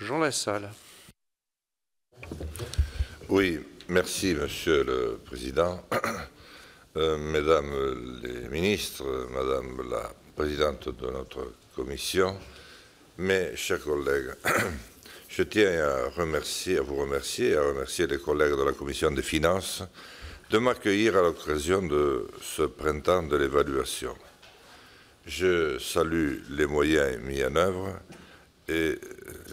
Jean Lassalle. Oui, merci Monsieur le Président. Euh, mesdames les ministres, Madame la Présidente de notre Commission, mes chers collègues, je tiens à, remercier, à vous remercier et à remercier les collègues de la Commission des Finances de m'accueillir à l'occasion de ce printemps de l'évaluation. Je salue les moyens mis en œuvre et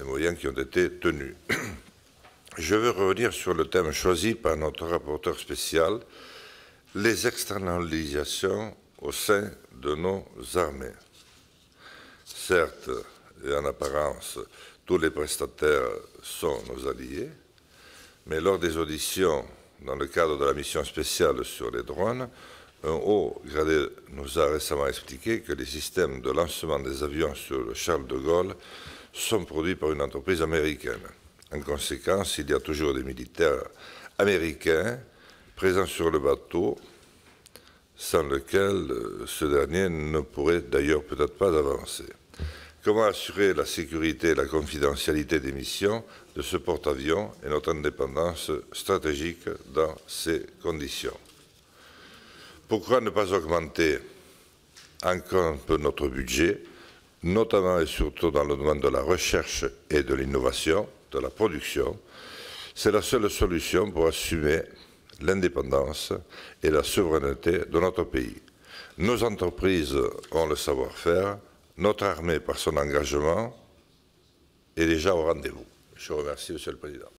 moyens qui ont été tenus. Je veux revenir sur le thème choisi par notre rapporteur spécial, les externalisations au sein de nos armées. Certes, et en apparence, tous les prestataires sont nos alliés, mais lors des auditions dans le cadre de la mission spéciale sur les drones, un haut gradé nous a récemment expliqué que les systèmes de lancement des avions sur le Charles de Gaulle sont produits par une entreprise américaine. En conséquence, il y a toujours des militaires américains présents sur le bateau, sans lequel euh, ce dernier ne pourrait d'ailleurs peut-être pas avancer. Comment assurer la sécurité et la confidentialité des missions de ce porte-avions et notre indépendance stratégique dans ces conditions pourquoi ne pas augmenter encore un peu notre budget, notamment et surtout dans le domaine de la recherche et de l'innovation, de la production C'est la seule solution pour assumer l'indépendance et la souveraineté de notre pays. Nos entreprises ont le savoir-faire, notre armée par son engagement est déjà au rendez-vous. Je remercie Monsieur le Président.